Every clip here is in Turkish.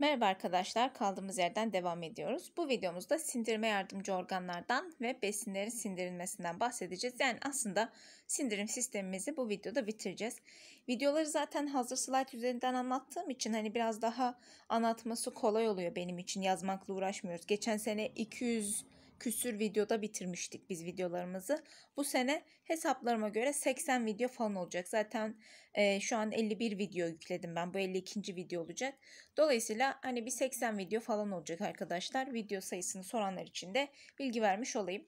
Merhaba arkadaşlar, kaldığımız yerden devam ediyoruz. Bu videomuzda sindirme yardımcı organlardan ve besinlerin sindirilmesinden bahsedeceğiz. Yani aslında sindirim sistemimizi bu videoda bitireceğiz. Videoları zaten hazır slide üzerinden anlattığım için hani biraz daha anlatması kolay oluyor benim için. Yazmakla uğraşmıyoruz. Geçen sene 200 küsür videoda bitirmiştik biz videolarımızı. Bu sene hesaplarıma göre 80 video falan olacak. Zaten e, şu an 51 video yükledim ben. Bu 52. video olacak. Dolayısıyla hani bir 80 video falan olacak arkadaşlar. Video sayısını soranlar için de bilgi vermiş olayım.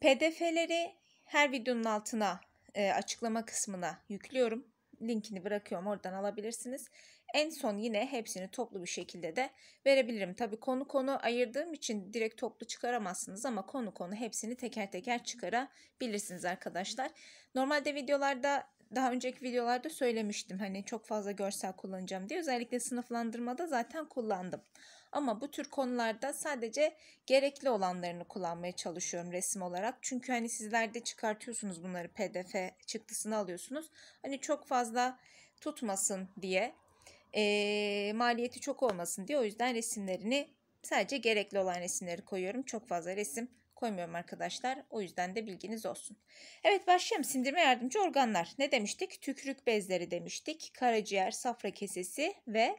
PDF'leri her videonun altına e, açıklama kısmına yüklüyorum. Linkini bırakıyorum oradan alabilirsiniz. En son yine hepsini toplu bir şekilde de verebilirim. Tabii konu konu ayırdığım için direkt toplu çıkaramazsınız ama konu konu hepsini teker teker çıkarabilirsiniz arkadaşlar. Normalde videolarda daha önceki videolarda söylemiştim hani çok fazla görsel kullanacağım diye özellikle sınıflandırmada zaten kullandım. Ama bu tür konularda sadece gerekli olanlarını kullanmaya çalışıyorum resim olarak. Çünkü hani sizler de çıkartıyorsunuz bunları pdf çıktısını alıyorsunuz. Hani çok fazla tutmasın diye e, maliyeti çok olmasın diye o yüzden resimlerini sadece gerekli olan resimleri koyuyorum. Çok fazla resim koymuyorum arkadaşlar. O yüzden de bilginiz olsun. Evet başlayalım. Sindirme yardımcı organlar. Ne demiştik? Tükürük bezleri demiştik. Karaciğer, safra kesesi ve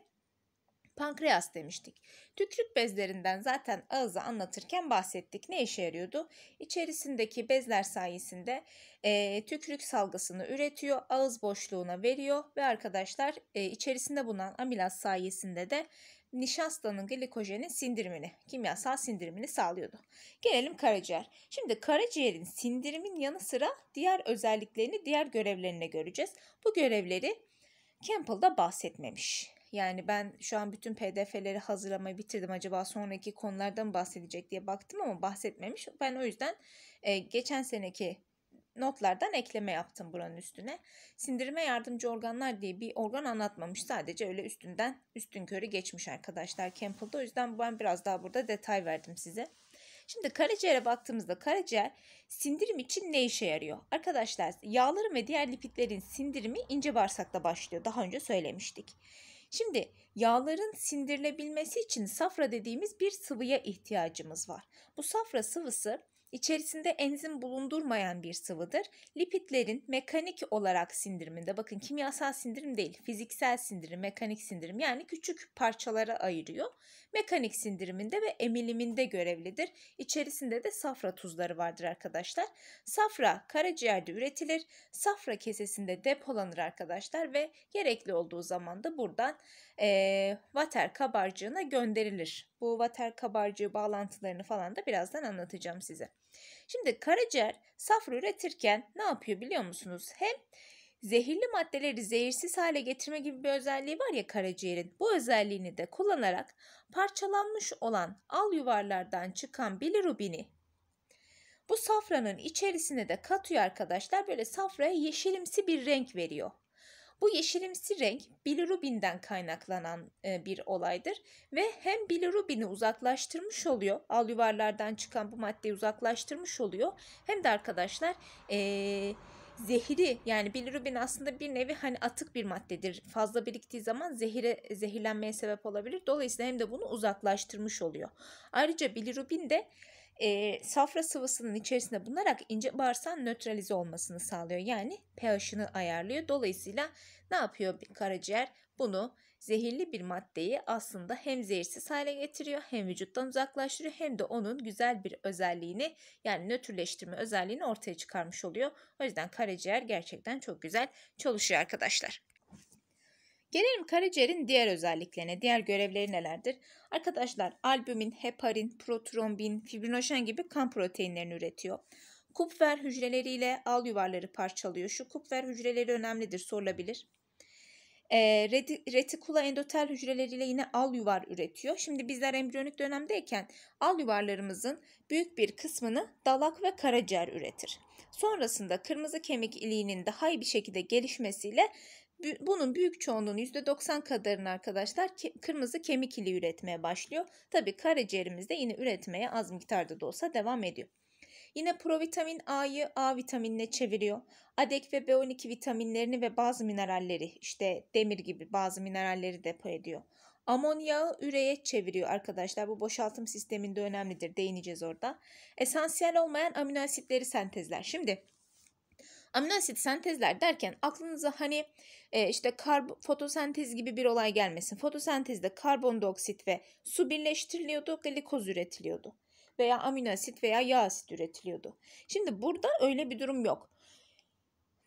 Pankreas demiştik. Tükürük bezlerinden zaten ağızı anlatırken bahsettik. Ne işe yarıyordu? İçerisindeki bezler sayesinde e, tükürük salgısını üretiyor, ağız boşluğuna veriyor ve arkadaşlar e, içerisinde bulunan amilaz sayesinde de nişastanın glikojenin sindirimini, kimyasal sindirimini sağlıyordu. Gelelim karaciğer. Şimdi karaciğerin sindirimin yanı sıra diğer özelliklerini, diğer görevlerine göreceğiz. Bu görevleri Campbell da bahsetmemiş. Yani ben şu an bütün PDF'leri hazırlamayı bitirdim. Acaba sonraki konulardan bahsedecek diye baktım ama bahsetmemiş. Ben o yüzden e, geçen seneki notlardan ekleme yaptım buranın üstüne. Sindirime yardımcı organlar diye bir organ anlatmamış. Sadece öyle üstünden üstün körü geçmiş arkadaşlar Campbell'da. O yüzden ben biraz daha burada detay verdim size. Şimdi karaciğere baktığımızda karaciğer sindirim için ne işe yarıyor? Arkadaşlar yağların ve diğer lipidlerin sindirimi ince bağırsakta başlıyor. Daha önce söylemiştik. Şimdi yağların sindirilebilmesi için safra dediğimiz bir sıvıya ihtiyacımız var. Bu safra sıvısı içerisinde enzim bulundurmayan bir sıvıdır. Lipitlerin mekanik olarak sindiriminde bakın kimyasal sindirim değil fiziksel sindirim mekanik sindirim yani küçük parçalara ayırıyor mekanik sindiriminde ve emiliminde görevlidir. İçerisinde de safra tuzları vardır arkadaşlar. Safra karaciğerde üretilir. Safra kesesinde depolanır arkadaşlar ve gerekli olduğu zaman da buradan e, vater kabarcığına gönderilir. Bu vater kabarcığı bağlantılarını falan da birazdan anlatacağım size. Şimdi karaciğer safra üretirken ne yapıyor biliyor musunuz? Hem zehirli maddeleri zehirsiz hale getirme gibi bir özelliği var ya karaciğerin. Bu özelliğini de kullanarak parçalanmış olan al yuvarlardan çıkan bilirubini bu safranın içerisine de katıyor arkadaşlar. Böyle safraya yeşilimsi bir renk veriyor. Bu yeşilimsi renk bilirubinden kaynaklanan e, bir olaydır ve hem bilirubini uzaklaştırmış oluyor, al yuvarlardan çıkan bu maddeyi uzaklaştırmış oluyor hem de arkadaşlar ee, zehiri yani bilirubin aslında bir nevi hani atık bir maddedir. Fazla biriktiği zaman zehire zehirlenmeye sebep olabilir. Dolayısıyla hem de bunu uzaklaştırmış oluyor. Ayrıca bilirubin de e, safra sıvısının içerisinde bulunarak ince bağırsağın nötralize olmasını sağlıyor. Yani pH'ını ayarlıyor. Dolayısıyla ne yapıyor karaciğer? Bunu Zehirli bir maddeyi aslında hem zehirsiz hale getiriyor hem vücuttan uzaklaştırıyor hem de onun güzel bir özelliğini yani nötrleştirme özelliğini ortaya çıkarmış oluyor. O yüzden karaciğer gerçekten çok güzel çalışıyor arkadaşlar. Gelelim karaciğerin diğer özelliklerine, diğer görevleri nelerdir? Arkadaşlar albümin, heparin, protrombin, fibrinojen gibi kan proteinlerini üretiyor. Kupfer hücreleriyle al yuvarları parçalıyor. Şu kupfer hücreleri önemlidir sorulabilir. E, retikula endotel hücreleriyle yine al yuvar üretiyor. Şimdi bizler embriyonik dönemdeyken al yuvarlarımızın büyük bir kısmını dalak ve karaciğer üretir. Sonrasında kırmızı kemik iliğinin daha iyi bir şekilde gelişmesiyle bunun büyük çoğunluğunun %90 kadarını arkadaşlar kırmızı kemik iliği üretmeye başlıyor. Tabi karaciğerimiz de yine üretmeye az miktarda da olsa devam ediyor. Yine provitamin A'yı A vitaminine çeviriyor. Adek ve B12 vitaminlerini ve bazı mineralleri işte demir gibi bazı mineralleri depo ediyor. Amonyağı üreye çeviriyor arkadaşlar. Bu boşaltım sisteminde önemlidir. Değineceğiz orada. Esansiyel olmayan amino asitleri sentezler. Şimdi Amino asit sentezler derken aklınıza hani e, işte karb fotosentez gibi bir olay gelmesin. Fotosentezde karbondioksit ve su birleştiriliyordu, glikoz üretiliyordu veya amino asit veya yağ asit üretiliyordu. Şimdi burada öyle bir durum yok.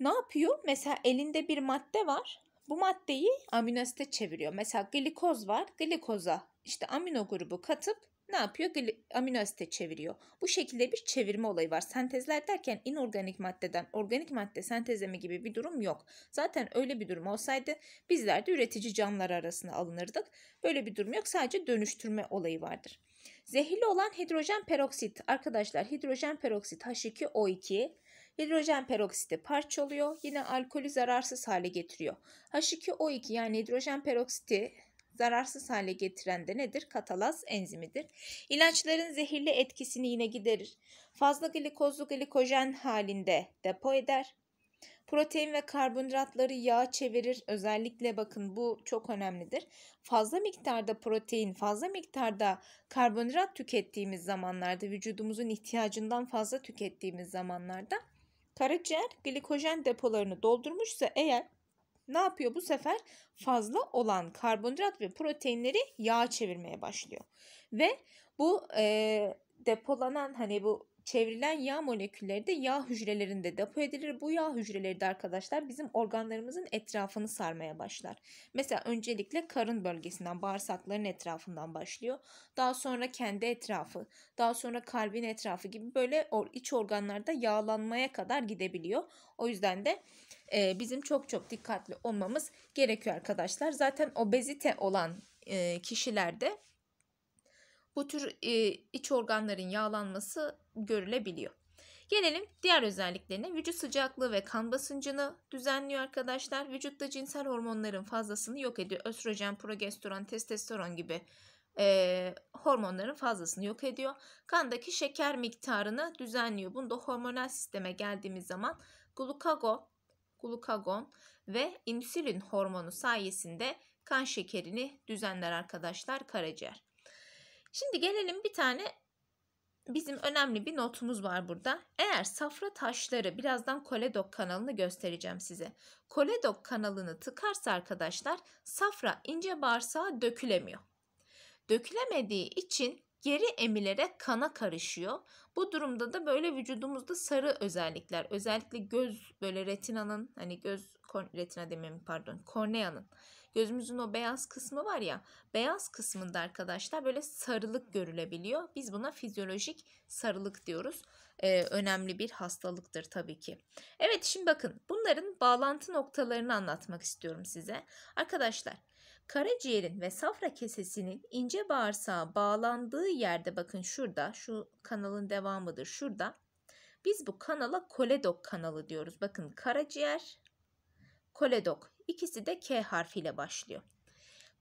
Ne yapıyor? Mesela elinde bir madde var. Bu maddeyi amino asite çeviriyor. Mesela glikoz var. Glikoza işte amino grubu katıp ne yapıyor? Amino asite çeviriyor. Bu şekilde bir çevirme olayı var. Sentezler derken inorganik maddeden organik madde sentezleme gibi bir durum yok. Zaten öyle bir durum olsaydı bizler de üretici canlılar arasında alınırdık. Böyle bir durum yok. Sadece dönüştürme olayı vardır. Zehirli olan hidrojen peroksit. Arkadaşlar hidrojen peroksit H2O2. Hidrojen peroksiti parçalıyor. Yine alkolü zararsız hale getiriyor. H2O2 yani hidrojen peroksiti zararsız hale getiren de nedir? Katalaz enzimidir. İlaçların zehirli etkisini yine giderir. Fazla glikozlu glikojen halinde depo eder. Protein ve karbonhidratları yağ çevirir. Özellikle bakın bu çok önemlidir. Fazla miktarda protein, fazla miktarda karbonhidrat tükettiğimiz zamanlarda, vücudumuzun ihtiyacından fazla tükettiğimiz zamanlarda karaciğer glikojen depolarını doldurmuşsa eğer ne yapıyor bu sefer? Fazla olan karbonhidrat ve proteinleri yağ çevirmeye başlıyor. Ve bu e, depolanan hani bu Çevrilen yağ molekülleri de yağ hücrelerinde depo edilir. Bu yağ hücreleri de arkadaşlar bizim organlarımızın etrafını sarmaya başlar. Mesela öncelikle karın bölgesinden, bağırsakların etrafından başlıyor. Daha sonra kendi etrafı, daha sonra kalbin etrafı gibi böyle iç organlarda yağlanmaya kadar gidebiliyor. O yüzden de e, bizim çok çok dikkatli olmamız gerekiyor arkadaşlar. Zaten obezite olan e, kişilerde bu tür e, iç organların yağlanması görülebiliyor. Gelelim diğer özelliklerine. Vücut sıcaklığı ve kan basıncını düzenliyor arkadaşlar. Vücutta cinsel hormonların fazlasını yok ediyor. Östrojen, progesteron, testosteron gibi e, hormonların fazlasını yok ediyor. Kandaki şeker miktarını düzenliyor. Bunu da hormonal sisteme geldiğimiz zaman glukago, glukagon ve insülin hormonu sayesinde kan şekerini düzenler arkadaşlar karaciğer. Şimdi gelelim bir tane bizim önemli bir notumuz var burada. Eğer safra taşları birazdan koledok kanalını göstereceğim size. Koledok kanalını tıkarsa arkadaşlar safra ince bağırsağa dökülemiyor. Dökülemediği için geri emilerek kana karışıyor. Bu durumda da böyle vücudumuzda sarı özellikler özellikle göz böyle retinanın hani göz retina demeyeyim pardon korneanın Gözümüzün o beyaz kısmı var ya beyaz kısmında arkadaşlar böyle sarılık görülebiliyor. Biz buna fizyolojik sarılık diyoruz. Ee, önemli bir hastalıktır tabii ki. Evet şimdi bakın bunların bağlantı noktalarını anlatmak istiyorum size. Arkadaşlar Karaciğerin ve safra kesesinin ince bağırsağa bağlandığı yerde bakın şurada şu kanalın devamıdır şurada. Biz bu kanala koledok kanalı diyoruz. Bakın karaciğer, koledok İkisi de K harfiyle başlıyor.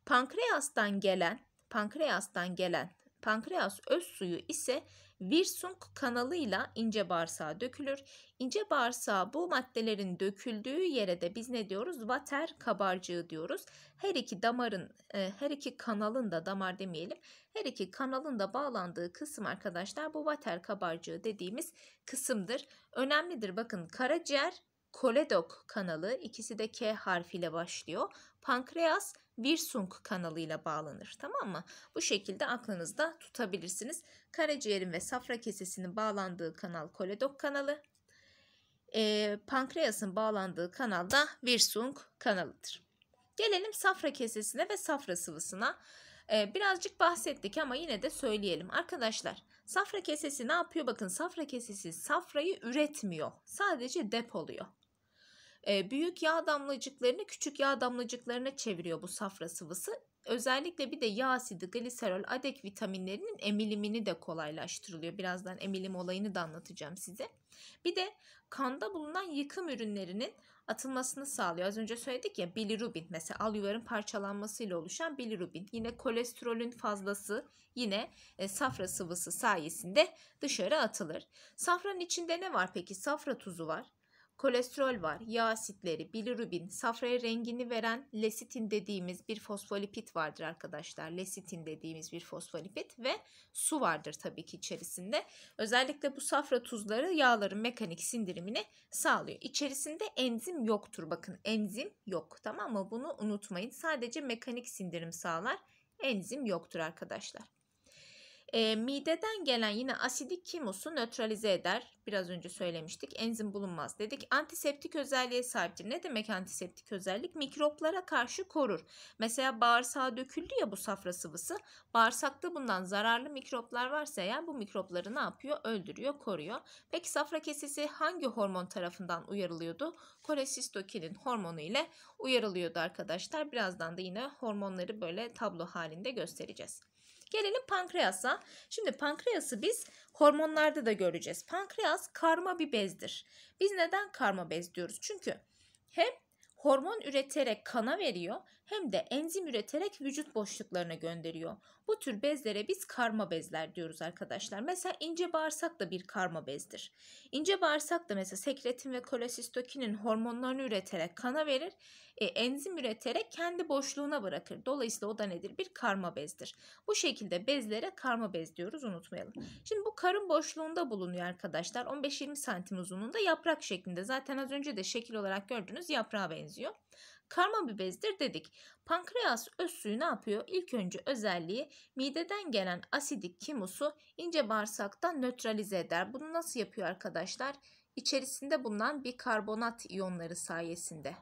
Pankreastan gelen, pankreastan gelen pankreas öz suyu ise Virsunk kanalıyla ince bağırsağa dökülür. İnce bağırsağa bu maddelerin döküldüğü yere de biz ne diyoruz? Vater kabarcığı diyoruz. Her iki damarın, e, her iki kanalın da damar demeyelim. Her iki kanalın da bağlandığı kısım arkadaşlar bu vater kabarcığı dediğimiz kısımdır. Önemlidir bakın karaciğer koledok kanalı ikisi de K harfiyle başlıyor. Pankreas Virsung kanalıyla bağlanır tamam mı? Bu şekilde aklınızda tutabilirsiniz. Karaciğerin ve safra kesesinin bağlandığı kanal koledok kanalı. E, pankreasın bağlandığı kanal da Virsung kanalıdır. Gelelim safra kesesine ve safra sıvısına. E, birazcık bahsettik ama yine de söyleyelim. Arkadaşlar safra kesesi ne yapıyor? Bakın safra kesesi safrayı üretmiyor. Sadece depoluyor büyük yağ damlacıklarını küçük yağ damlacıklarına çeviriyor bu safra sıvısı. Özellikle bir de yağ asidi, gliserol, adek vitaminlerinin emilimini de kolaylaştırılıyor. Birazdan emilim olayını da anlatacağım size. Bir de kanda bulunan yıkım ürünlerinin atılmasını sağlıyor. Az önce söyledik ya bilirubin mesela alüvarın parçalanmasıyla oluşan bilirubin. Yine kolesterolün fazlası yine e, safra sıvısı sayesinde dışarı atılır. Safranın içinde ne var peki? Safra tuzu var. Kolesterol var, yağ asitleri, bilirubin, safraya rengini veren lesitin dediğimiz bir fosfolipit vardır arkadaşlar. Lesitin dediğimiz bir fosfolipit ve su vardır tabii ki içerisinde. Özellikle bu safra tuzları yağların mekanik sindirimini sağlıyor. İçerisinde enzim yoktur bakın enzim yok tamam mı? Bunu unutmayın. Sadece mekanik sindirim sağlar. Enzim yoktur arkadaşlar. E, mideden gelen yine asidik kimusu nötralize eder. Biraz önce söylemiştik. Enzim bulunmaz dedik. Antiseptik özelliğe sahiptir. Ne demek antiseptik özellik? Mikroplara karşı korur. Mesela bağırsağa döküldü ya bu safra sıvısı. Bağırsakta bundan zararlı mikroplar varsa eğer bu mikropları ne yapıyor? Öldürüyor, koruyor. Peki safra kesesi hangi hormon tarafından uyarılıyordu? Kolesistokinin hormonu ile uyarılıyordu arkadaşlar. Birazdan da yine hormonları böyle tablo halinde göstereceğiz. Gelelim pankreasa. Şimdi pankreası biz hormonlarda da göreceğiz. Pankreas karma bir bezdir. Biz neden karma bez diyoruz? Çünkü hem hormon üreterek kana veriyor hem de enzim üreterek vücut boşluklarına gönderiyor. Bu tür bezlere biz karma bezler diyoruz arkadaşlar. Mesela ince bağırsak da bir karma bezdir. İnce bağırsak da mesela sekretin ve kolesistokinin hormonlarını üreterek kana verir. E, enzim üreterek kendi boşluğuna bırakır. Dolayısıyla o da nedir? Bir karma bezdir. Bu şekilde bezlere karma bez diyoruz unutmayalım. Şimdi bu karın boşluğunda bulunuyor arkadaşlar. 15-20 santim uzunluğunda yaprak şeklinde. Zaten az önce de şekil olarak gördüğünüz yaprağa benziyor. Karma bir bezdir dedik. Pankreas öz suyu ne yapıyor? İlk önce özelliği mideden gelen asidik kimusu ince bağırsaktan nötralize eder. Bunu nasıl yapıyor arkadaşlar? İçerisinde bulunan bir karbonat iyonları sayesinde.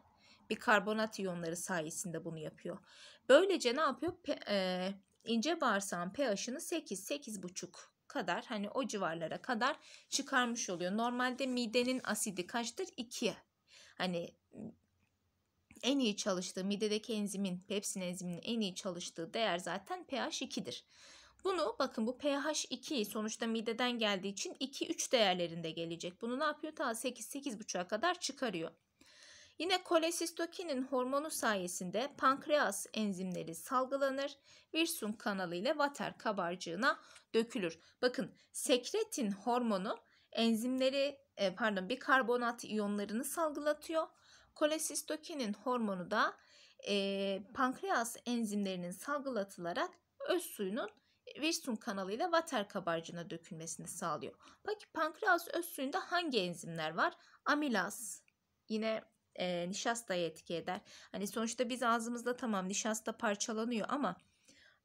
Bir karbonat iyonları sayesinde bunu yapıyor. Böylece ne yapıyor? Pe e ince bağırsağın pH'ını 8 8,5 kadar hani o civarlara kadar çıkarmış oluyor. Normalde midenin asidi kaçtır? 2. Hani en iyi çalıştığı midedeki enzimin, pepsin enziminin en iyi çalıştığı değer zaten pH 2'dir. Bunu bakın bu pH 2 sonuçta mideden geldiği için 2-3 değerlerinde gelecek. Bunu ne yapıyor? Ta 8-8,5'a kadar çıkarıyor. Yine kolesistokinin hormonu sayesinde pankreas enzimleri salgılanır. Virsun kanalı ile vater kabarcığına dökülür. Bakın sekretin hormonu enzimleri e, pardon bir karbonat iyonlarını salgılatıyor. Kolesistokinin hormonu da e, pankreas enzimlerinin salgılatılarak öz suyunun Wilson kanalıyla vater kabarcığına dökülmesini sağlıyor. Peki pankreas öz suyunda hangi enzimler var? Amilaz, yine e, nişastaya etki eder. Hani sonuçta biz ağzımızda tamam nişasta parçalanıyor ama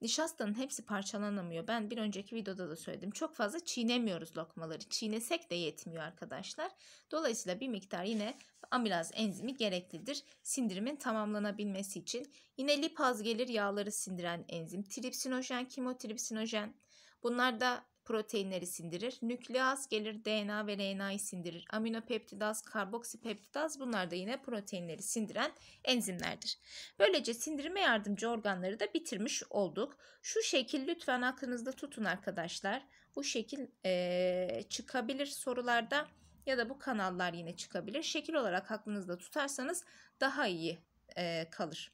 Nişastanın hepsi parçalanamıyor. Ben bir önceki videoda da söyledim. Çok fazla çiğnemiyoruz lokmaları. Çiğnesek de yetmiyor arkadaşlar. Dolayısıyla bir miktar yine amilaz enzimi gereklidir. Sindirimin tamamlanabilmesi için. Yine lipaz gelir yağları sindiren enzim. Tripsinojen, kimotripsinojen. Bunlar da proteinleri sindirir. Nükleaz gelir DNA ve RNA'yı sindirir. Aminopeptidaz, karboksipeptidaz bunlar da yine proteinleri sindiren enzimlerdir. Böylece sindirime yardımcı organları da bitirmiş olduk. Şu şekil lütfen aklınızda tutun arkadaşlar. Bu şekil e, çıkabilir sorularda ya da bu kanallar yine çıkabilir. Şekil olarak aklınızda tutarsanız daha iyi e, kalır.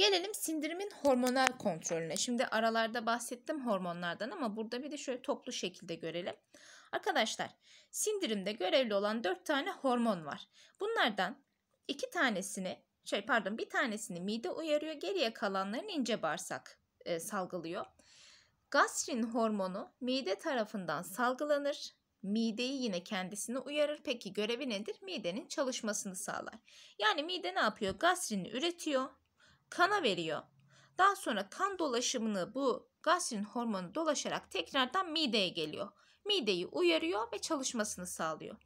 Gelelim sindirimin hormonal kontrolüne. Şimdi aralarda bahsettim hormonlardan ama burada bir de şöyle toplu şekilde görelim. Arkadaşlar sindirimde görevli olan 4 tane hormon var. Bunlardan 2 tanesini şey pardon bir tanesini mide uyarıyor geriye kalanlarını ince bağırsak e, salgılıyor. Gastrin hormonu mide tarafından salgılanır. Mideyi yine kendisini uyarır. Peki görevi nedir? Midenin çalışmasını sağlar. Yani mide ne yapıyor? Gastrini üretiyor kana veriyor. Daha sonra kan dolaşımını bu gastrin hormonu dolaşarak tekrardan mideye geliyor. Mideyi uyarıyor ve çalışmasını sağlıyor.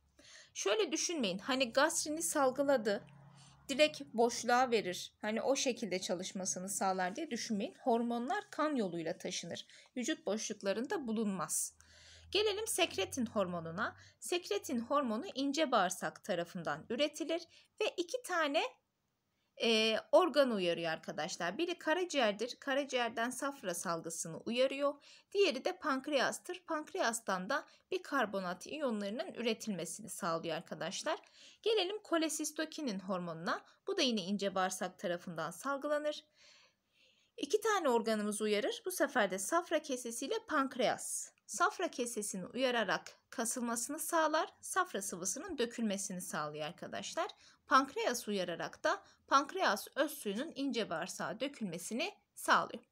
Şöyle düşünmeyin hani gastrini salgıladı direkt boşluğa verir. Hani o şekilde çalışmasını sağlar diye düşünmeyin. Hormonlar kan yoluyla taşınır. Vücut boşluklarında bulunmaz. Gelelim sekretin hormonuna. Sekretin hormonu ince bağırsak tarafından üretilir ve iki tane e, organı uyarıyor arkadaşlar. Biri karaciğerdir. Karaciğerden safra salgısını uyarıyor. Diğeri de pankreastır. Pankreastan da bir karbonat iyonlarının üretilmesini sağlıyor arkadaşlar. Gelelim kolesistokinin hormonuna. Bu da yine ince bağırsak tarafından salgılanır. İki tane organımız uyarır. Bu sefer de safra kesesiyle pankreas. Safra kesesini uyararak kasılmasını sağlar. Safra sıvısının dökülmesini sağlıyor arkadaşlar. Pankreas uyararak da pankreas öz suyunun ince bağırsağa dökülmesini sağlıyor.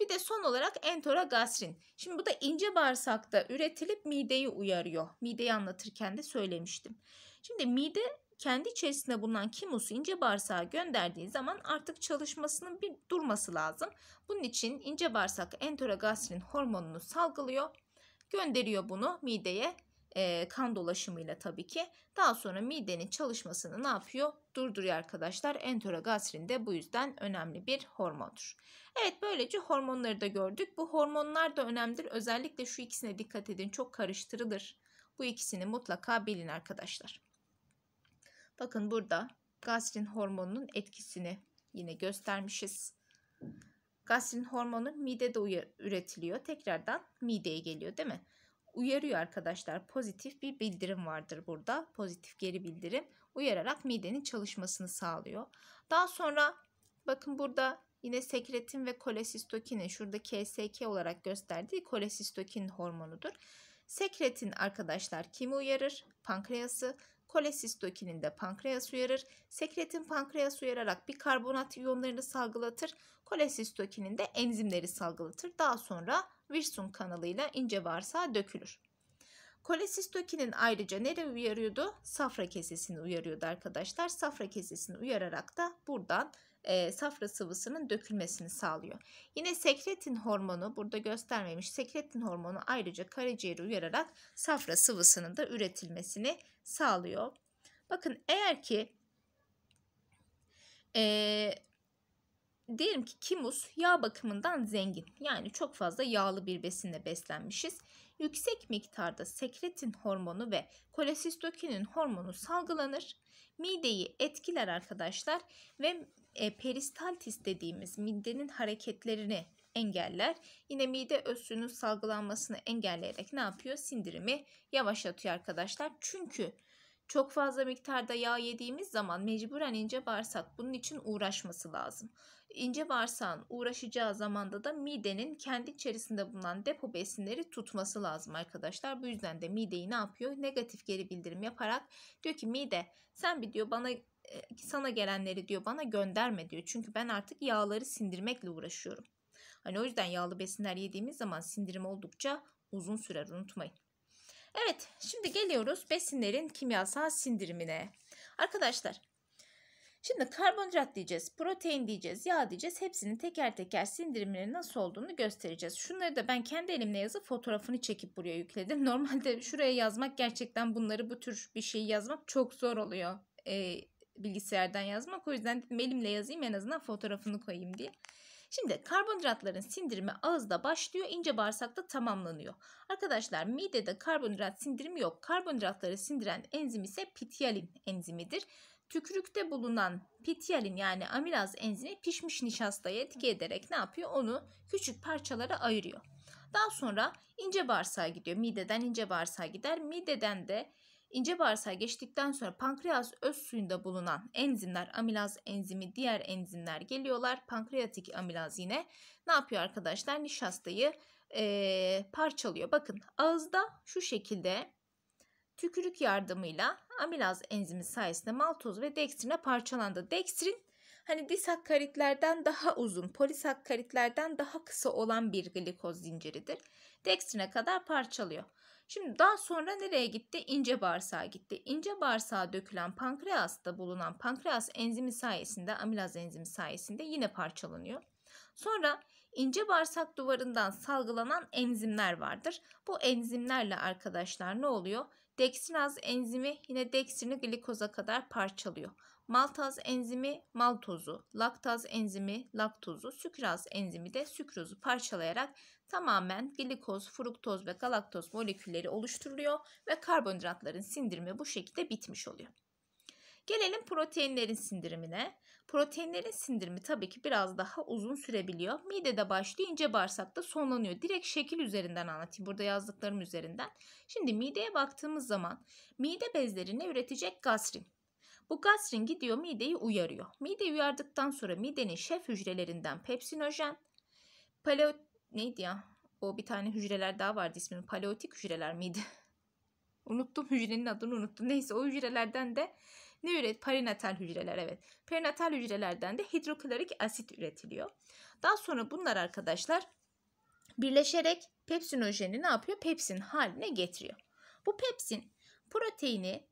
Bir de son olarak enterogastrin. Şimdi bu da ince bağırsakta üretilip mideyi uyarıyor. Mideyi anlatırken de söylemiştim. Şimdi mide kendi içerisinde bulunan kimusu ince bağırsağa gönderdiği zaman artık çalışmasının bir durması lazım. Bunun için ince bağırsak enterogastrin hormonunu salgılıyor. Gönderiyor bunu mideye e, kan dolaşımıyla tabii ki daha sonra midenin çalışmasını ne yapıyor? Durduruyor arkadaşlar. Enterogastrin de bu yüzden önemli bir hormondur. Evet böylece hormonları da gördük. Bu hormonlar da önemlidir. Özellikle şu ikisine dikkat edin. Çok karıştırılır. Bu ikisini mutlaka bilin arkadaşlar. Bakın burada gastrin hormonunun etkisini yine göstermişiz. Gastrin hormonu midede üretiliyor. Tekrardan mideye geliyor değil mi? uyarıyor arkadaşlar. Pozitif bir bildirim vardır burada. Pozitif geri bildirim uyararak midenin çalışmasını sağlıyor. Daha sonra bakın burada yine sekretin ve kolesistokinin şurada KSK olarak gösterdiği kolesistokin hormonudur. Sekretin arkadaşlar kimi uyarır? Pankreası. Kolesistokinin de pankreas uyarır. Sekretin pankreas uyararak bir karbonat iyonlarını salgılatır. Kolesistokinin de enzimleri salgılatır. Daha sonra Virsum kanalıyla ince bağırsağa dökülür. Kolesistokinin ayrıca nereye uyarıyordu? Safra kesesini uyarıyordu arkadaşlar. Safra kesesini uyararak da buradan e, safra sıvısının dökülmesini sağlıyor. Yine sekretin hormonu burada göstermemiş. Sekretin hormonu ayrıca karaciğeri uyararak safra sıvısının da üretilmesini sağlıyor. Bakın eğer ki e, diyelim ki kimus yağ bakımından zengin. Yani çok fazla yağlı bir besinle beslenmişiz. Yüksek miktarda sekretin hormonu ve kolesistokinin hormonu salgılanır. Mideyi etkiler arkadaşlar ve e, peristaltis dediğimiz midenin hareketlerini engeller. Yine mide özsünün salgılanmasını engelleyerek ne yapıyor? Sindirimi yavaşlatıyor arkadaşlar. Çünkü çok fazla miktarda yağ yediğimiz zaman mecburen ince bağırsak bunun için uğraşması lazım. İnce bağırsağın uğraşacağı zamanda da midenin kendi içerisinde bulunan depo besinleri tutması lazım arkadaşlar. Bu yüzden de mideyi ne yapıyor? Negatif geri bildirim yaparak diyor ki mide sen bir diyor bana e, sana gelenleri diyor bana gönderme diyor. Çünkü ben artık yağları sindirmekle uğraşıyorum. Hani o yüzden yağlı besinler yediğimiz zaman sindirim oldukça uzun sürer unutmayın. Evet şimdi geliyoruz besinlerin kimyasal sindirimine. Arkadaşlar şimdi karbonhidrat diyeceğiz, protein diyeceğiz, yağ diyeceğiz. Hepsinin teker teker sindiriminin nasıl olduğunu göstereceğiz. Şunları da ben kendi elimle yazıp fotoğrafını çekip buraya yükledim. Normalde şuraya yazmak gerçekten bunları bu tür bir şey yazmak çok zor oluyor. Ee, bilgisayardan yazmak. O yüzden dedim elimle yazayım en azından fotoğrafını koyayım diye. Şimdi karbonhidratların sindirimi ağızda başlıyor, ince bağırsakta tamamlanıyor. Arkadaşlar midede karbonhidrat sindirimi yok. Karbonhidratları sindiren enzim ise pitialin enzimidir. Tükürükte bulunan pitialin yani amilaz enzimi pişmiş nişastayı etki ederek ne yapıyor? Onu küçük parçalara ayırıyor. Daha sonra ince bağırsağa gidiyor. Mideden ince bağırsağa gider. Mideden de İnce bağırsağa geçtikten sonra pankreas öz suyunda bulunan enzimler, amilaz enzimi, diğer enzimler geliyorlar. Pankreatik amilaz yine ne yapıyor arkadaşlar? Nişastayı e, parçalıyor. Bakın ağızda şu şekilde tükürük yardımıyla amilaz enzimi sayesinde maltoz ve dekstrine parçalandı. Dekstrin hani disakkaritlerden daha uzun, polisakkaritlerden daha kısa olan bir glikoz zinciridir. Dekstrine kadar parçalıyor. Şimdi daha sonra nereye gitti? İnce bağırsağa gitti. İnce bağırsağa dökülen pankreasta bulunan pankreas enzimi sayesinde, amilaz enzimi sayesinde yine parçalanıyor. Sonra ince bağırsak duvarından salgılanan enzimler vardır. Bu enzimlerle arkadaşlar ne oluyor? Deksinaz enzimi yine deksini glikoza kadar parçalıyor. Maltaz enzimi maltozu, laktaz enzimi laktozu, sükraz enzimi de sükrozu parçalayarak tamamen glikoz, fruktoz ve galaktoz molekülleri oluşturuluyor ve karbonhidratların sindirimi bu şekilde bitmiş oluyor. Gelelim proteinlerin sindirimine. Proteinlerin sindirimi tabii ki biraz daha uzun sürebiliyor. Midede başlıyor, ince bağırsakta sonlanıyor. Direkt şekil üzerinden anlatayım. Burada yazdıklarım üzerinden. Şimdi mideye baktığımız zaman mide bezlerine üretecek gastrin. Bu gastrin gidiyor mideyi uyarıyor. Mide uyardıktan sonra midenin şef hücrelerinden pepsinojen, paleo neydi ya? O bir tane hücreler daha vardı ismini. Paleotik hücreler miydi? unuttum hücrenin adını unuttum. Neyse o hücrelerden de ne üret? Perinatal hücreler evet. Perinatal hücrelerden de hidroklorik asit üretiliyor. Daha sonra bunlar arkadaşlar birleşerek pepsinojeni ne yapıyor? Pepsin haline getiriyor. Bu pepsin proteini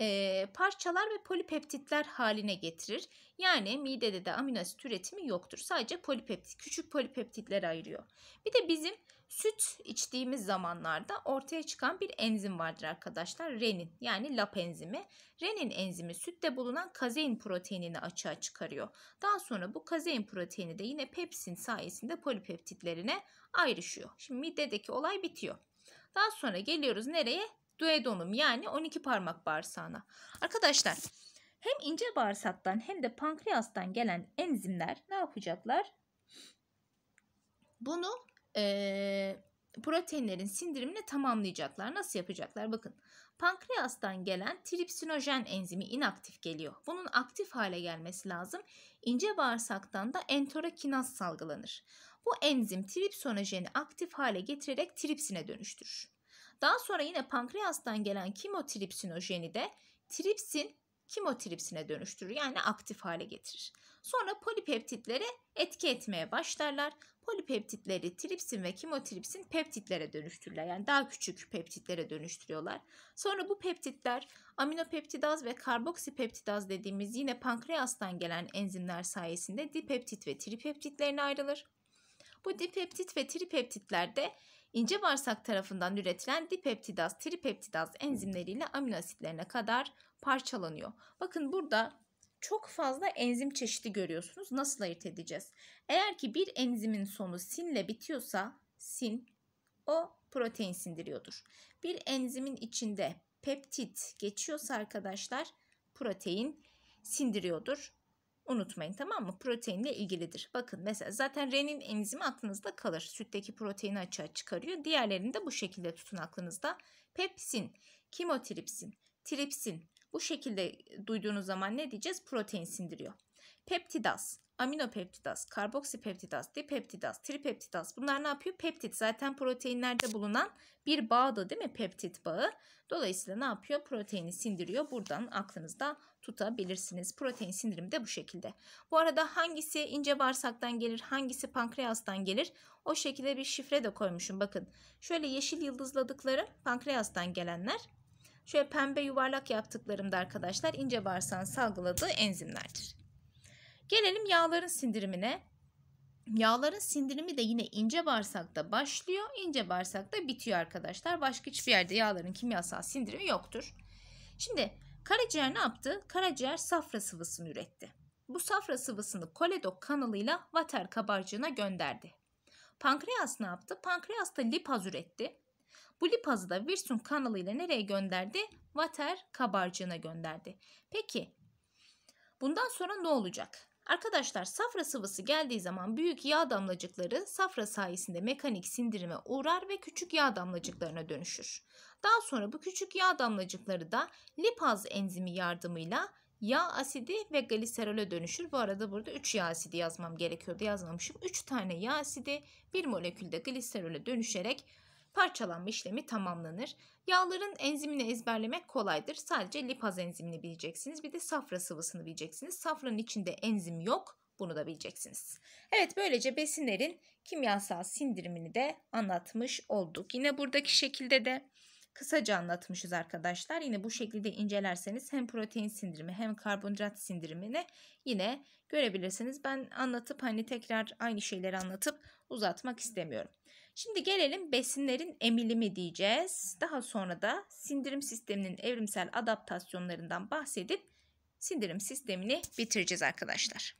e, parçalar ve polipeptitler haline getirir. Yani midede de amino asit üretimi yoktur. Sadece polipeptit, küçük polipeptitler ayırıyor. Bir de bizim süt içtiğimiz zamanlarda ortaya çıkan bir enzim vardır arkadaşlar. Renin yani lap enzimi. Renin enzimi sütte bulunan kazein proteinini açığa çıkarıyor. Daha sonra bu kazein proteini de yine pepsin sayesinde polipeptitlerine ayrışıyor. Şimdi midedeki olay bitiyor. Daha sonra geliyoruz nereye? duodenum yani 12 parmak bağırsağına. Arkadaşlar hem ince bağırsaktan hem de pankreastan gelen enzimler ne yapacaklar? Bunu e, proteinlerin sindirimini tamamlayacaklar. Nasıl yapacaklar? Bakın pankreastan gelen tripsinojen enzimi inaktif geliyor. Bunun aktif hale gelmesi lazım. İnce bağırsaktan da enterokinaz salgılanır. Bu enzim tripsinojeni aktif hale getirerek tripsine dönüştürür. Daha sonra yine pankreastan gelen kimotripsinojeni de tripsin kimotripsine dönüştürür yani aktif hale getirir. Sonra polipeptitlere etki etmeye başlarlar. Polipeptitleri tripsin ve kimotripsin peptitlere dönüştürürler. Yani daha küçük peptitlere dönüştürüyorlar. Sonra bu peptitler aminopeptidaz ve karboksipeptidaz dediğimiz yine pankreastan gelen enzimler sayesinde dipeptit ve tripeptitlerine ayrılır. Bu dipeptit ve tripeptitler de ince bağırsak tarafından üretilen dipeptidaz, tripeptidaz enzimleriyle amino asitlerine kadar parçalanıyor. Bakın burada çok fazla enzim çeşidi görüyorsunuz. Nasıl ayırt edeceğiz? Eğer ki bir enzimin sonu sinle bitiyorsa sin o protein sindiriyordur. Bir enzimin içinde peptit geçiyorsa arkadaşlar protein sindiriyordur unutmayın tamam mı? Proteinle ilgilidir. Bakın mesela zaten renin enzimi aklınızda kalır. Sütteki proteini açığa çıkarıyor. Diğerlerini de bu şekilde tutun aklınızda. Pepsin, kimotripsin, tripsin bu şekilde duyduğunuz zaman ne diyeceğiz? Protein sindiriyor. Peptidaz, aminopeptidaz, karboksipeptidaz, dipeptidaz, tripeptidaz bunlar ne yapıyor? Peptit zaten proteinlerde bulunan bir da değil mi? Peptit bağı. Dolayısıyla ne yapıyor? Proteini sindiriyor. Buradan aklınızda tutabilirsiniz. Protein sindirimi de bu şekilde. Bu arada hangisi ince bağırsaktan gelir, hangisi pankreastan gelir? O şekilde bir şifre de koymuşum bakın. Şöyle yeşil yıldızladıkları pankreastan gelenler. Şöyle pembe yuvarlak yaptıklarımda arkadaşlar ince bağırsağın salgıladığı enzimlerdir. Gelelim yağların sindirimine. Yağların sindirimi de yine ince bağırsakta başlıyor, ince bağırsakta bitiyor arkadaşlar. Başka hiçbir yerde yağların kimyasal sindirimi yoktur. Şimdi karaciğer ne yaptı? Karaciğer safra sıvısını üretti. Bu safra sıvısını koledok kanalıyla vater kabarcığına gönderdi. Pankreas ne yaptı? Pankreas da lipaz üretti. Bu lipazı da Virsun kanalıyla nereye gönderdi? Vater kabarcığına gönderdi. Peki bundan sonra ne olacak? Arkadaşlar safra sıvısı geldiği zaman büyük yağ damlacıkları safra sayesinde mekanik sindirime uğrar ve küçük yağ damlacıklarına dönüşür. Daha sonra bu küçük yağ damlacıkları da lipaz enzimi yardımıyla yağ asidi ve gliserole dönüşür. Bu arada burada 3 yağ asidi yazmam gerekiyordu yazmamışım. 3 tane yağ asidi bir molekülde gliserole dönüşerek parçalanma işlemi tamamlanır. Yağların enzimini ezberlemek kolaydır. Sadece lipaz enzimini bileceksiniz. Bir de safra sıvısını bileceksiniz. Safranın içinde enzim yok. Bunu da bileceksiniz. Evet böylece besinlerin kimyasal sindirimini de anlatmış olduk. Yine buradaki şekilde de kısaca anlatmışız arkadaşlar. Yine bu şekilde incelerseniz hem protein sindirimi hem karbonhidrat sindirimini yine görebilirsiniz. Ben anlatıp hani tekrar aynı şeyleri anlatıp uzatmak istemiyorum. Şimdi gelelim besinlerin emilimi diyeceğiz. Daha sonra da sindirim sisteminin evrimsel adaptasyonlarından bahsedip sindirim sistemini bitireceğiz arkadaşlar.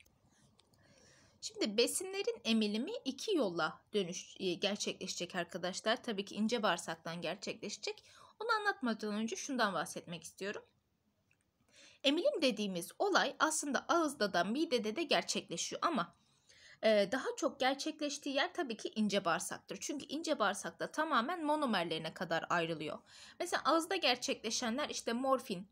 Şimdi besinlerin emilimi iki yolla dönüş e, gerçekleşecek arkadaşlar. Tabii ki ince bağırsaktan gerçekleşecek. Onu anlatmadan önce şundan bahsetmek istiyorum. Emilim dediğimiz olay aslında ağızda da midede de gerçekleşiyor ama daha çok gerçekleştiği yer tabii ki ince bağırsaktır. Çünkü ince bağırsakta tamamen monomerlerine kadar ayrılıyor. Mesela ağızda gerçekleşenler işte morfin,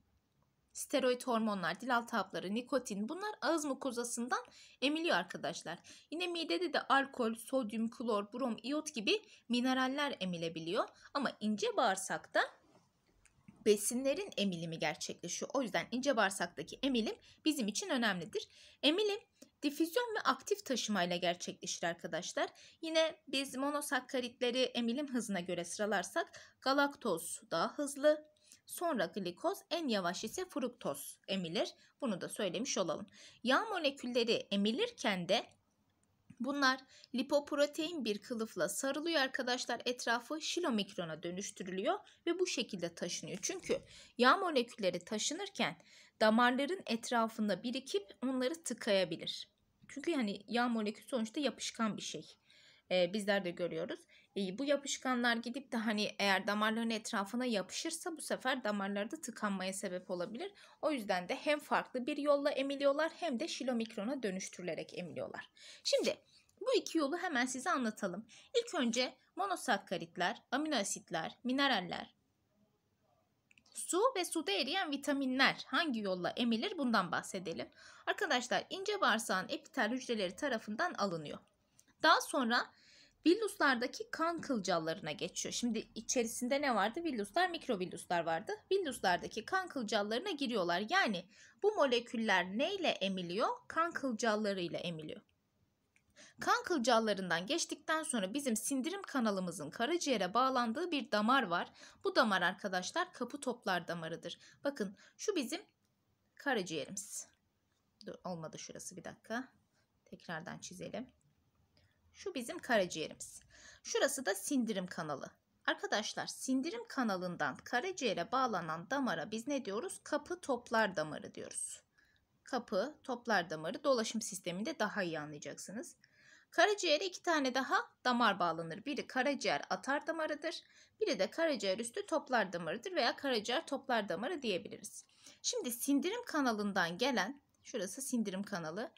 steroid hormonlar, dilaltı hapları, nikotin bunlar ağız mukozasından emiliyor arkadaşlar. Yine midede de alkol, sodyum, klor, brom, iot gibi mineraller emilebiliyor. Ama ince bağırsakta besinlerin emilimi gerçekleşiyor. O yüzden ince bağırsaktaki emilim bizim için önemlidir. Emilim difüzyon ve aktif taşımayla gerçekleşir arkadaşlar. Yine biz monosakkaritleri emilim hızına göre sıralarsak galaktoz daha hızlı, sonra glikoz, en yavaş ise fruktoz emilir. Bunu da söylemiş olalım. Yağ molekülleri emilirken de Bunlar lipoprotein bir kılıfla sarılıyor arkadaşlar. Etrafı şilomikrona dönüştürülüyor ve bu şekilde taşınıyor. Çünkü yağ molekülleri taşınırken damarların etrafında birikip onları tıkayabilir. Çünkü yani yağ molekülü sonuçta yapışkan bir şey. Ee, bizler de görüyoruz bu yapışkanlar gidip de hani eğer damarların etrafına yapışırsa bu sefer damarlarda tıkanmaya sebep olabilir. O yüzden de hem farklı bir yolla emiliyorlar hem de şilomikrona dönüştürülerek emiliyorlar. Şimdi bu iki yolu hemen size anlatalım. İlk önce monosakkaritler, amino asitler, mineraller, su ve suda eriyen vitaminler hangi yolla emilir bundan bahsedelim. Arkadaşlar ince bağırsağın epitel hücreleri tarafından alınıyor. Daha sonra Villuslardaki kan kılcallarına geçiyor. Şimdi içerisinde ne vardı? Villuslar, mikrovilluslar vardı. Villuslardaki kan kılcallarına giriyorlar. Yani bu moleküller neyle emiliyor? Kan kılcallarıyla emiliyor. Kan kılcallarından geçtikten sonra bizim sindirim kanalımızın karaciğere bağlandığı bir damar var. Bu damar arkadaşlar kapı toplar damarıdır. Bakın şu bizim karaciğerimiz. Dur, olmadı şurası bir dakika. Tekrardan çizelim. Şu bizim karaciğerimiz. Şurası da sindirim kanalı. Arkadaşlar sindirim kanalından karaciğere bağlanan damara biz ne diyoruz? Kapı toplar damarı diyoruz. Kapı toplar damarı dolaşım sisteminde daha iyi anlayacaksınız. Karaciğere iki tane daha damar bağlanır. Biri karaciğer atar damarıdır. Biri de karaciğer üstü toplar damarıdır veya karaciğer toplar damarı diyebiliriz. Şimdi sindirim kanalından gelen, şurası sindirim kanalı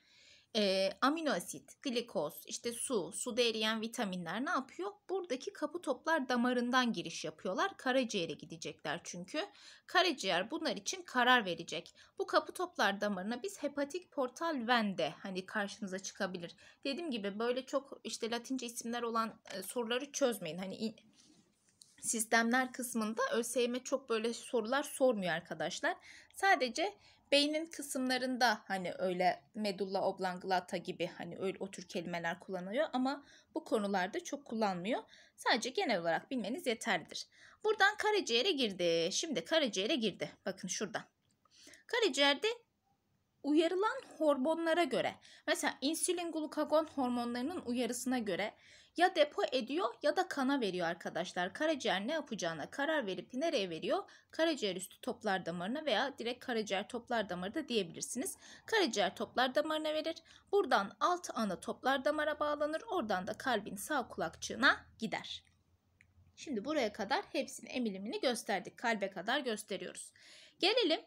e, amino asit, glikoz, işte su, suda eriyen vitaminler ne yapıyor? Buradaki kapı toplar damarından giriş yapıyorlar. Karaciğere gidecekler çünkü. Karaciğer bunlar için karar verecek. Bu kapı toplar damarına biz hepatik portal vende hani karşınıza çıkabilir. Dediğim gibi böyle çok işte latince isimler olan e, soruları çözmeyin. Hani sistemler kısmında ÖSYM çok böyle sorular sormuyor arkadaşlar. Sadece beynin kısımlarında hani öyle medulla oblongata gibi hani öyle o tür kelimeler kullanıyor ama bu konularda çok kullanmıyor. Sadece genel olarak bilmeniz yeterlidir. Buradan karaciğere girdi. Şimdi karaciğere girdi. Bakın şurada. Karaciğerde uyarılan hormonlara göre mesela insülin glukagon hormonlarının uyarısına göre ya depo ediyor ya da kana veriyor arkadaşlar. Karaciğer ne yapacağına karar verip nereye veriyor? Karaciğer üstü toplar damarına veya direkt karaciğer toplar damarı da diyebilirsiniz. Karaciğer toplar damarına verir. Buradan alt ana toplar damara bağlanır. Oradan da kalbin sağ kulakçığına gider. Şimdi buraya kadar hepsinin emilimini gösterdik. Kalbe kadar gösteriyoruz. Gelelim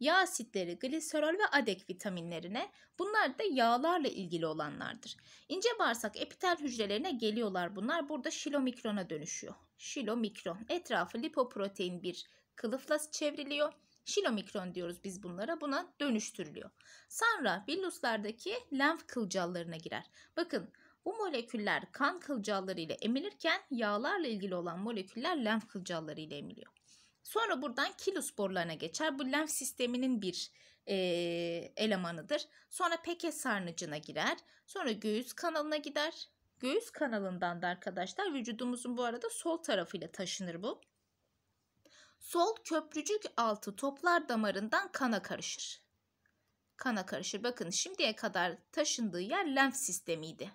yağ asitleri, gliserol ve adek vitaminlerine, bunlar da yağlarla ilgili olanlardır. İnce bağırsak epitel hücrelerine geliyorlar bunlar. Burada şilomikrona dönüşüyor. Şilomikron etrafı lipoprotein bir kılıfla çevriliyor. Şilomikron diyoruz biz bunlara. Buna dönüştürülüyor. Sonra villuslardaki lenf kılcallarına girer. Bakın bu moleküller kan kılcalları ile emilirken yağlarla ilgili olan moleküller lenf kılcalları ile emiliyor. Sonra buradan kilus borularına geçer. Bu lenf sisteminin bir e, elemanıdır. Sonra peke sarnıcına girer. Sonra göğüs kanalına gider. Göğüs kanalından da arkadaşlar vücudumuzun bu arada sol tarafıyla taşınır bu. Sol köprücük altı toplar damarından kana karışır. Kana karışır. Bakın şimdiye kadar taşındığı yer lenf sistemiydi.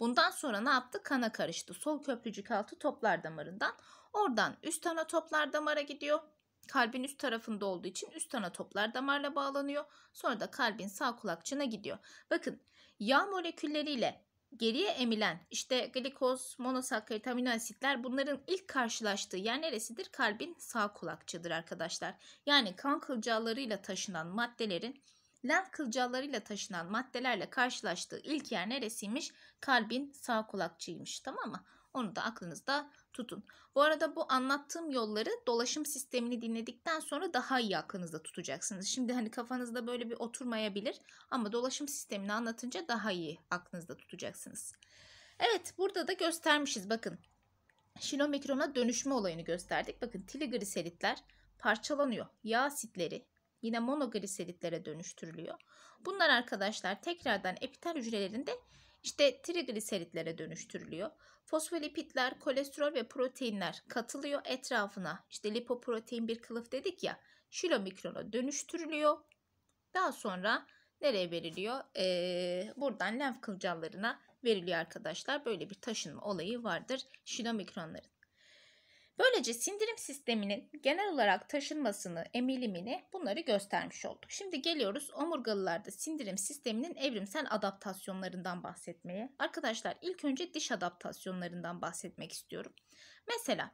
Bundan sonra ne yaptı? Kana karıştı. Sol köprücük altı toplar damarından. Oradan üst ana toplar damara gidiyor. Kalbin üst tarafında olduğu için üst ana toplar damarla bağlanıyor. Sonra da kalbin sağ kulakçığına gidiyor. Bakın yağ molekülleriyle geriye emilen işte glikoz, monosakkarit, amino asitler bunların ilk karşılaştığı yer neresidir? Kalbin sağ kulakçıdır arkadaşlar. Yani kan kılcallarıyla taşınan maddelerin lens kılcallarıyla taşınan maddelerle karşılaştığı ilk yer neresiymiş? Kalbin sağ kulakçıymış tamam mı? Onu da aklınızda tutun. Bu arada bu anlattığım yolları dolaşım sistemini dinledikten sonra daha iyi aklınızda tutacaksınız. Şimdi hani kafanızda böyle bir oturmayabilir ama dolaşım sistemini anlatınca daha iyi aklınızda tutacaksınız. Evet burada da göstermişiz bakın. Şilomekrona dönüşme olayını gösterdik. Bakın tiligriseritler parçalanıyor. Yağ asitleri yine monogliseritlere dönüştürülüyor. Bunlar arkadaşlar tekrardan epitel hücrelerinde işte trigliseritlere dönüştürülüyor. Fosfolipitler, kolesterol ve proteinler katılıyor etrafına. İşte lipoprotein bir kılıf dedik ya. Şilomikrona dönüştürülüyor. Daha sonra nereye veriliyor? Ee, buradan lenf kılcallarına veriliyor arkadaşlar. Böyle bir taşınma olayı vardır şilomikronların. Böylece sindirim sisteminin genel olarak taşınmasını, emilimini bunları göstermiş olduk. Şimdi geliyoruz omurgalılarda sindirim sisteminin evrimsel adaptasyonlarından bahsetmeye. Arkadaşlar ilk önce diş adaptasyonlarından bahsetmek istiyorum. Mesela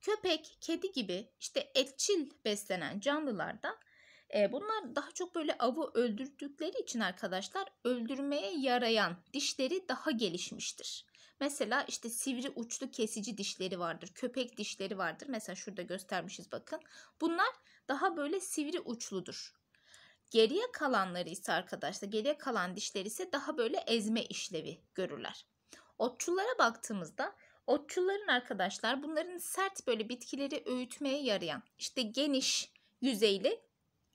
köpek, kedi gibi işte etçil beslenen canlılarda e, bunlar daha çok böyle avı öldürdükleri için arkadaşlar öldürmeye yarayan dişleri daha gelişmiştir. Mesela işte sivri uçlu kesici dişleri vardır. Köpek dişleri vardır. Mesela şurada göstermişiz bakın. Bunlar daha böyle sivri uçludur. Geriye kalanları ise arkadaşlar geriye kalan dişleri ise daha böyle ezme işlevi görürler. Otçullara baktığımızda otçulların arkadaşlar bunların sert böyle bitkileri öğütmeye yarayan işte geniş yüzeyli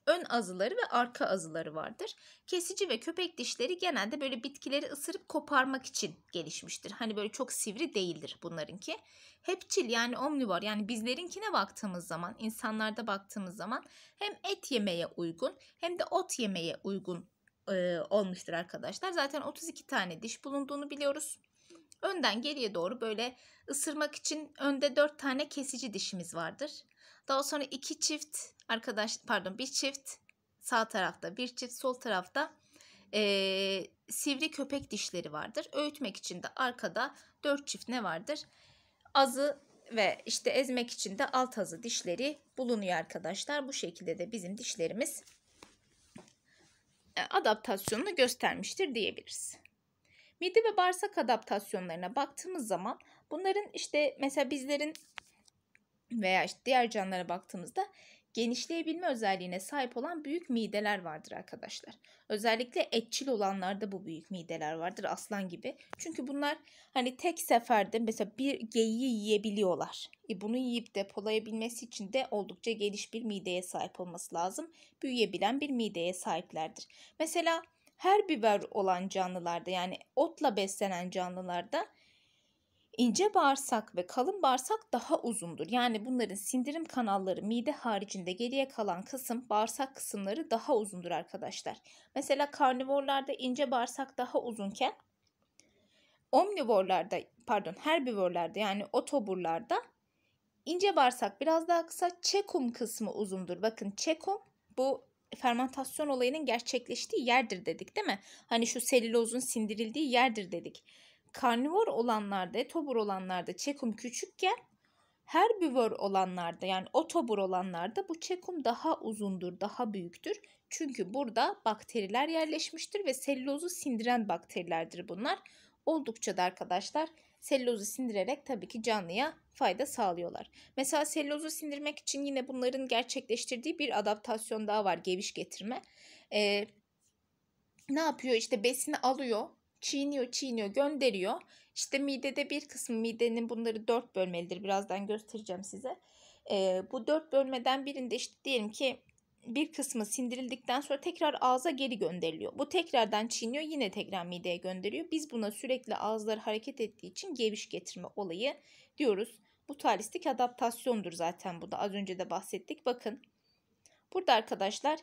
ön azıları ve arka azıları vardır. Kesici ve köpek dişleri genelde böyle bitkileri ısırıp koparmak için gelişmiştir. Hani böyle çok sivri değildir bunlarınki. Hepçil yani omnivor yani bizlerinkine baktığımız zaman, insanlarda baktığımız zaman hem et yemeye uygun hem de ot yemeye uygun e, olmuştur arkadaşlar. Zaten 32 tane diş bulunduğunu biliyoruz. Önden geriye doğru böyle ısırmak için önde 4 tane kesici dişimiz vardır. Daha sonra iki çift arkadaş pardon bir çift sağ tarafta bir çift sol tarafta e, sivri köpek dişleri vardır. Öğütmek için de arkada dört çift ne vardır? Azı ve işte ezmek için de alt azı dişleri bulunuyor arkadaşlar. Bu şekilde de bizim dişlerimiz adaptasyonunu göstermiştir diyebiliriz. midi ve bağırsak adaptasyonlarına baktığımız zaman bunların işte mesela bizlerin veya işte diğer canlılara baktığımızda genişleyebilme özelliğine sahip olan büyük mideler vardır arkadaşlar. Özellikle etçil olanlarda bu büyük mideler vardır aslan gibi. Çünkü bunlar hani tek seferde mesela bir geyiği yiyebiliyorlar. E bunu yiyip depolayabilmesi için de oldukça geniş bir mideye sahip olması lazım. Büyüyebilen bir mideye sahiplerdir. Mesela her biber olan canlılarda yani otla beslenen canlılarda İnce bağırsak ve kalın bağırsak daha uzundur. Yani bunların sindirim kanalları mide haricinde geriye kalan kısım bağırsak kısımları daha uzundur arkadaşlar. Mesela karnivorlarda ince bağırsak daha uzunken omnivorlarda pardon herbivorlarda yani otoburlarda ince bağırsak biraz daha kısa çekum kısmı uzundur. Bakın çekum bu fermentasyon olayının gerçekleştiği yerdir dedik değil mi? Hani şu selülozun sindirildiği yerdir dedik karnivor olanlarda, etobur olanlarda çekum küçükken her herbivor olanlarda yani otobur olanlarda bu çekum daha uzundur, daha büyüktür. Çünkü burada bakteriler yerleşmiştir ve selülozu sindiren bakterilerdir bunlar. Oldukça da arkadaşlar selülozu sindirerek tabii ki canlıya fayda sağlıyorlar. Mesela selülozu sindirmek için yine bunların gerçekleştirdiği bir adaptasyon daha var geviş getirme. Ee, ne yapıyor işte besini alıyor çiğniyor çiğniyor gönderiyor. İşte midede bir kısmı midenin bunları dört bölmelidir birazdan göstereceğim size. Ee, bu dört bölmeden birinde işte diyelim ki bir kısmı sindirildikten sonra tekrar ağza geri gönderiliyor. Bu tekrardan çiğniyor yine tekrar mideye gönderiyor. Biz buna sürekli ağızları hareket ettiği için geviş getirme olayı diyoruz. Bu talistik adaptasyondur zaten bu da az önce de bahsettik. Bakın burada arkadaşlar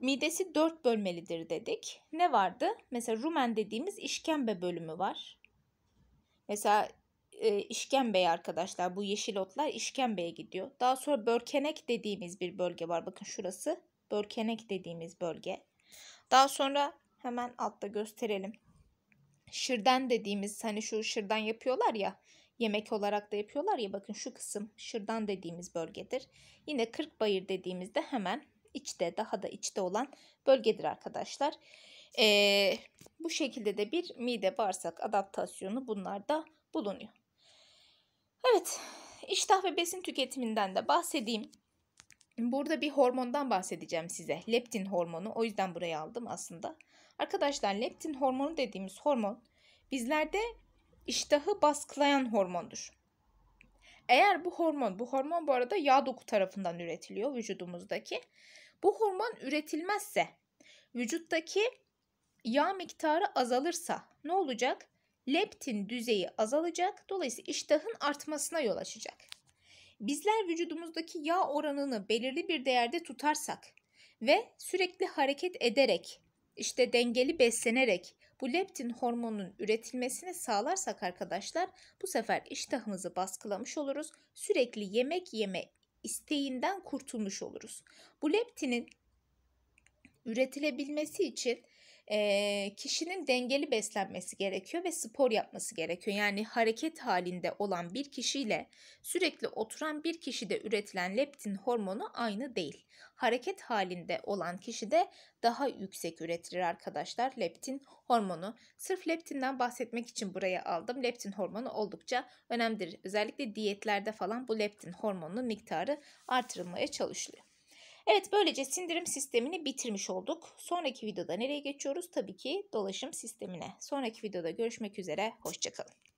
Midesi dört bölmelidir dedik. Ne vardı? Mesela rumen dediğimiz işkembe bölümü var. Mesela e, işkembeye arkadaşlar bu yeşil otlar işkembeye gidiyor. Daha sonra börkenek dediğimiz bir bölge var. Bakın şurası börkenek dediğimiz bölge. Daha sonra hemen altta gösterelim. Şırdan dediğimiz hani şu şırdan yapıyorlar ya yemek olarak da yapıyorlar ya bakın şu kısım şırdan dediğimiz bölgedir. Yine kırk bayır dediğimizde hemen içte daha da içte olan bölgedir arkadaşlar. Ee, bu şekilde de bir mide bağırsak adaptasyonu bunlarda bulunuyor. Evet iştah ve besin tüketiminden de bahsedeyim. Burada bir hormondan bahsedeceğim size. Leptin hormonu. O yüzden buraya aldım aslında. Arkadaşlar leptin hormonu dediğimiz hormon bizlerde iştahı baskılayan hormondur. Eğer bu hormon, bu hormon bu arada yağ doku tarafından üretiliyor vücudumuzdaki. Bu hormon üretilmezse, vücuttaki yağ miktarı azalırsa ne olacak? Leptin düzeyi azalacak. Dolayısıyla iştahın artmasına yol açacak. Bizler vücudumuzdaki yağ oranını belirli bir değerde tutarsak ve sürekli hareket ederek, işte dengeli beslenerek bu leptin hormonunun üretilmesini sağlarsak arkadaşlar bu sefer iştahımızı baskılamış oluruz. Sürekli yemek yeme isteğinden kurtulmuş oluruz. Bu leptinin üretilebilmesi için kişinin dengeli beslenmesi gerekiyor ve spor yapması gerekiyor. Yani hareket halinde olan bir kişiyle sürekli oturan bir kişide üretilen leptin hormonu aynı değil. Hareket halinde olan kişi de daha yüksek üretilir arkadaşlar leptin hormonu. Sırf leptinden bahsetmek için buraya aldım. Leptin hormonu oldukça önemlidir. Özellikle diyetlerde falan bu leptin hormonunun miktarı artırılmaya çalışılıyor. Evet böylece sindirim sistemini bitirmiş olduk. Sonraki videoda nereye geçiyoruz? Tabii ki dolaşım sistemine. Sonraki videoda görüşmek üzere. Hoşçakalın.